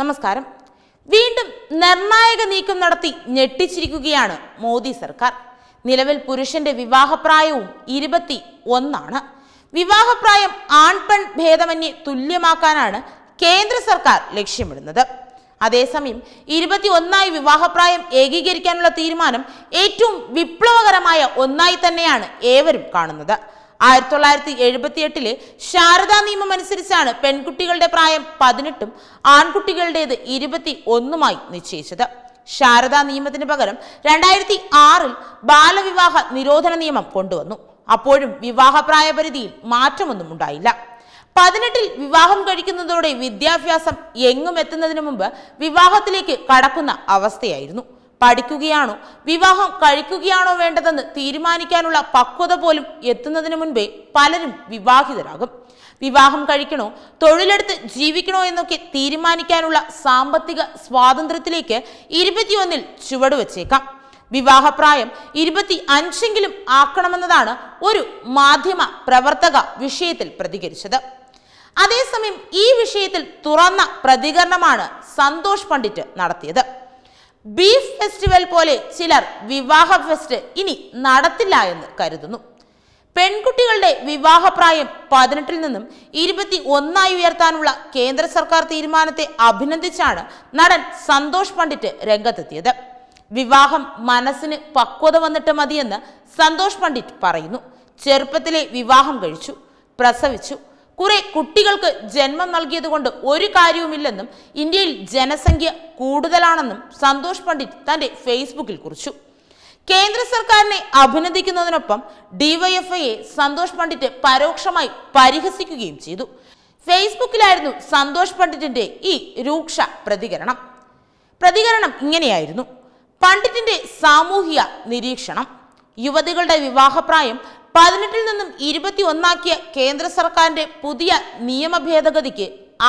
നമസ്കാരം വീണ്ടും നിർണായക നീക്കം നടത്തി ഞെട്ടിച്ചിരിക്കുകയാണ് മോദി സർക്കാർ നിലവിൽ പുരുഷന്റെ വിവാഹപ്രായവും ഇരുപത്തി ഒന്നാണ് വിവാഹപ്രായം ആൺപെൺ ഭേദമന്യെ തുല്യമാക്കാനാണ് കേന്ദ്ര സർക്കാർ ലക്ഷ്യമിടുന്നത് അതേസമയം ഇരുപത്തി ഒന്നായി വിവാഹപ്രായം ഏകീകരിക്കാനുള്ള തീരുമാനം ഏറ്റവും വിപ്ലവകരമായ ഒന്നായി തന്നെയാണ് ഏവരും കാണുന്നത് ആയിരത്തി തൊള്ളായിരത്തി എട്ടിലെ ശാരദാ നിയമം അനുസരിച്ചാണ് പെൺകുട്ടികളുടെ പ്രായം പതിനെട്ടും ആൺകുട്ടികളുടേത് ഇരുപത്തി ഒന്നുമായി നിശ്ചയിച്ചത് ശാരദാ നിയമത്തിന് പകരം രണ്ടായിരത്തി ആറിൽ ബാലവിവാഹ നിരോധന നിയമം കൊണ്ടുവന്നു അപ്പോഴും വിവാഹപ്രായ പരിധിയിൽ മാറ്റമൊന്നും ഉണ്ടായില്ല പതിനെട്ടിൽ വിവാഹം കഴിക്കുന്നതോടെ വിദ്യാഭ്യാസം എങ്ങും എത്തുന്നതിന് മുമ്പ് വിവാഹത്തിലേക്ക് കടക്കുന്ന അവസ്ഥയായിരുന്നു പഠിക്കുകയാണോ വിവാഹം കഴിക്കുകയാണോ വേണ്ടതെന്ന് തീരുമാനിക്കാനുള്ള പക്വത പോലും എത്തുന്നതിന് മുൻപേ പലരും വിവാഹിതരാകും വിവാഹം കഴിക്കണോ തൊഴിലെടുത്ത് ജീവിക്കണോ എന്നൊക്കെ തീരുമാനിക്കാനുള്ള സാമ്പത്തിക സ്വാതന്ത്ര്യത്തിലേക്ക് ഇരുപത്തിയൊന്നിൽ ചുവടുവച്ചേക്കാം വിവാഹപ്രായം ഇരുപത്തി അഞ്ചെങ്കിലും ആക്കണമെന്നതാണ് ഒരു മാധ്യമ പ്രവർത്തക വിഷയത്തിൽ പ്രതികരിച്ചത് അതേസമയം ഈ വിഷയത്തിൽ തുറന്ന പ്രതികരണമാണ് സന്തോഷ് പണ്ഡിറ്റ് നടത്തിയത് ബീഫ് ഫെസ്റ്റിവൽ പോലെ ചിലർ വിവാഹ ഫെസ്റ്റ് ഇനി നടത്തില്ല എന്ന് കരുതുന്നു പെൺകുട്ടികളുടെ വിവാഹപ്രായം പതിനെട്ടിൽ നിന്നും ഇരുപത്തി ഒന്നായി ഉയർത്താനുള്ള കേന്ദ്ര സർക്കാർ തീരുമാനത്തെ അഭിനന്ദിച്ചാണ് നടൻ സന്തോഷ് പണ്ഡിറ്റ് രംഗത്തെത്തിയത് വിവാഹം മനസ്സിന് പക്വത വന്നിട്ട് മതിയെന്ന് സന്തോഷ് പണ്ഡിറ്റ് പറയുന്നു ചെറുപ്പത്തിലെ വിവാഹം കഴിച്ചു പ്രസവിച്ചു കുറെ കുട്ടികൾക്ക് ജന്മം നൽകിയതുകൊണ്ട് ഒരു കാര്യവുമില്ലെന്നും ഇന്ത്യയിൽ ജനസംഖ്യ കൂടുതലാണെന്നും സന്തോഷ് പണ്ഡിറ്റ് തന്റെ ഫേസ്ബുക്കിൽ കുറിച്ചു കേന്ദ്ര സർക്കാരിനെ അഭിനന്ദിക്കുന്നതിനൊപ്പം ഡിവൈഎഫ്ഐയെ സന്തോഷ് പണ്ഡിറ്റ് പരോക്ഷമായി പരിഹസിക്കുകയും ചെയ്തു ഫേസ്ബുക്കിലായിരുന്നു സന്തോഷ് പണ്ഡിറ്റിന്റെ ഈ രൂക്ഷ പ്രതികരണം പ്രതികരണം ഇങ്ങനെയായിരുന്നു പണ്ഡിറ്റിന്റെ സാമൂഹിക നിരീക്ഷണം യുവതികളുടെ വിവാഹപ്രായം പതിനെട്ടിൽ നിന്നും ഇരുപത്തി ഒന്നാക്കിയ കേന്ദ്ര സർക്കാരിന്റെ പുതിയ നിയമ ഭേദഗതിക്ക്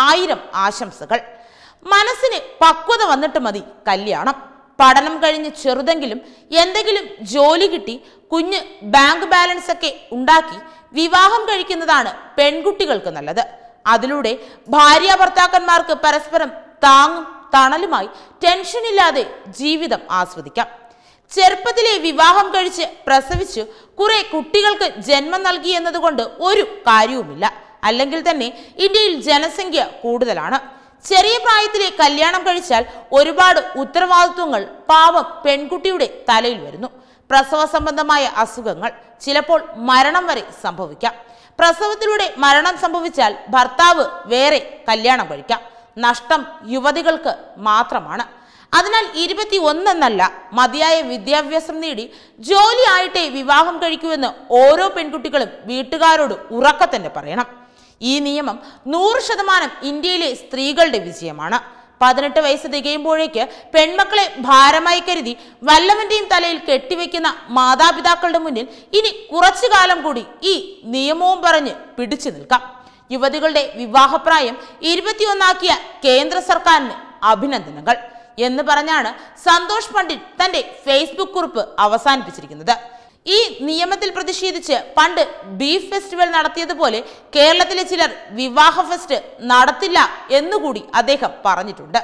ആയിരം ആശംസകൾ മനസ്സിന് പക്വത വന്നിട്ട് മതി കല്യാണം പഠനം കഴിഞ്ഞ് ചെറുതെങ്കിലും എന്തെങ്കിലും ജോലി കിട്ടി കുഞ്ഞ് ബാങ്ക് ബാലൻസ് ഒക്കെ ഉണ്ടാക്കി വിവാഹം കഴിക്കുന്നതാണ് പെൺകുട്ടികൾക്ക് നല്ലത് അതിലൂടെ ഭാര്യ ഭർത്താക്കന്മാർക്ക് പരസ്പരം താങ്ങും തണലുമായി ടെൻഷനില്ലാതെ ജീവിതം ആസ്വദിക്കാം ചെറുപ്പത്തിലെ വിവാഹം കഴിച്ച് പ്രസവിച്ചു കുറെ കുട്ടികൾക്ക് ജന്മം നൽകി എന്നതുകൊണ്ട് ഒരു കാര്യവുമില്ല അല്ലെങ്കിൽ തന്നെ ഇന്ത്യയിൽ ജനസംഖ്യ കൂടുതലാണ് ചെറിയ പ്രായത്തിലെ കല്യാണം കഴിച്ചാൽ ഒരുപാട് ഉത്തരവാദിത്വങ്ങൾ പാവം പെൺകുട്ടിയുടെ തലയിൽ വരുന്നു പ്രസവ സംബന്ധമായ അസുഖങ്ങൾ ചിലപ്പോൾ മരണം വരെ സംഭവിക്കാം പ്രസവത്തിലൂടെ മരണം സംഭവിച്ചാൽ ഭർത്താവ് വേറെ കല്യാണം കഴിക്കാം നഷ്ടം യുവതികൾക്ക് മാത്രമാണ് അതിനാൽ ഇരുപത്തി ഒന്നെന്നല്ല മതിയായ വിദ്യാഭ്യാസം നേടി ജോലി ആയിട്ടേ വിവാഹം കഴിക്കൂവെന്ന് ഓരോ പെൺകുട്ടികളും വീട്ടുകാരോട് ഉറക്ക തന്നെ പറയണം ഈ നിയമം നൂറ് ശതമാനം ഇന്ത്യയിലെ സ്ത്രീകളുടെ വിജയമാണ് പതിനെട്ട് വയസ്സ് തികയുമ്പോഴേക്ക് പെൺമക്കളെ ഭാരമായി കരുതി വല്ലവന്റെയും തലയിൽ കെട്ടിവെക്കുന്ന മാതാപിതാക്കളുടെ മുന്നിൽ ഇനി കുറച്ചു കാലം കൂടി ഈ നിയമവും പറഞ്ഞ് പിടിച്ചു നിൽക്കാം യുവതികളുടെ വിവാഹപ്രായം ഇരുപത്തിയൊന്നാക്കിയ കേന്ദ്ര സർക്കാരിന് അഭിനന്ദനങ്ങൾ എന്ന് പറഞ്ഞാണ് സന്തോഷ് പണ്ഡിറ്റ് തന്റെ ഫേസ്ബുക്ക് കുറിപ്പ് അവസാനിപ്പിച്ചിരിക്കുന്നത് ഈ നിയമത്തിൽ പ്രതിഷേധിച്ച് പണ്ട് ബീഫ് ഫെസ്റ്റിവൽ നടത്തിയതുപോലെ കേരളത്തിലെ ചിലർ വിവാഹ ഫെസ്റ്റ് നടത്തില്ല എന്നുകൂടി അദ്ദേഹം പറഞ്ഞിട്ടുണ്ട്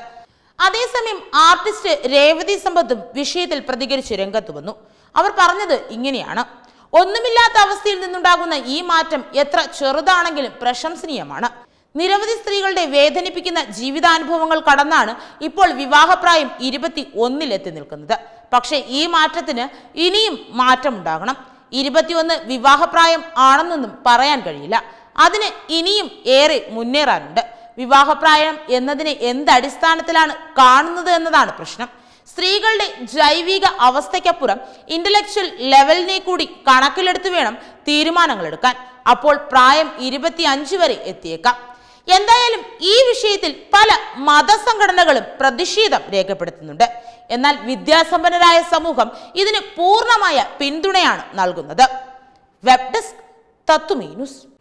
അതേസമയം ആർട്ടിസ്റ്റ് രേവതി സമ്പത്തും വിഷയത്തിൽ പ്രതികരിച്ച് രംഗത്ത് വന്നു അവർ പറഞ്ഞത് ഇങ്ങനെയാണ് ഒന്നുമില്ലാത്ത അവസ്ഥയിൽ നിന്നുണ്ടാകുന്ന ഈ മാറ്റം എത്ര ചെറുതാണെങ്കിലും പ്രശംസനീയമാണ് നിരവധി സ്ത്രീകളുടെ വേദനിപ്പിക്കുന്ന ജീവിതാനുഭവങ്ങൾ കടന്നാണ് ഇപ്പോൾ വിവാഹപ്രായം ഇരുപത്തി ഒന്നിലെത്തി നിൽക്കുന്നത് പക്ഷേ ഈ മാറ്റത്തിന് ഇനിയും മാറ്റമുണ്ടാകണം ഇരുപത്തിയൊന്ന് വിവാഹപ്രായം ആണെന്നൊന്നും പറയാൻ കഴിയില്ല അതിന് ഇനിയും ഏറെ മുന്നേറാനുണ്ട് വിവാഹപ്രായം എന്നതിനെ എന്തടിസ്ഥാനത്തിലാണ് കാണുന്നത് എന്നതാണ് പ്രശ്നം സ്ത്രീകളുടെ ജൈവിക അവസ്ഥയ്ക്കപ്പുറം ഇന്റലക്ച്വൽ ലെവലിനെ കൂടി കണക്കിലെടുത്ത് വേണം തീരുമാനങ്ങൾ എടുക്കാൻ അപ്പോൾ പ്രായം ഇരുപത്തിയഞ്ച് വരെ എത്തിയേക്കാം എന്തായാലും ഈ വിഷയത്തിൽ പല മതസംഘടനകളും പ്രതിഷേധം രേഖപ്പെടുത്തുന്നുണ്ട് എന്നാൽ വിദ്യാസമ്പന്നരായ സമൂഹം ഇതിന് പൂർണ്ണമായ പിന്തുണയാണ് നൽകുന്നത് വെബ് ഡെസ്ക് തത്തുമീനുസ്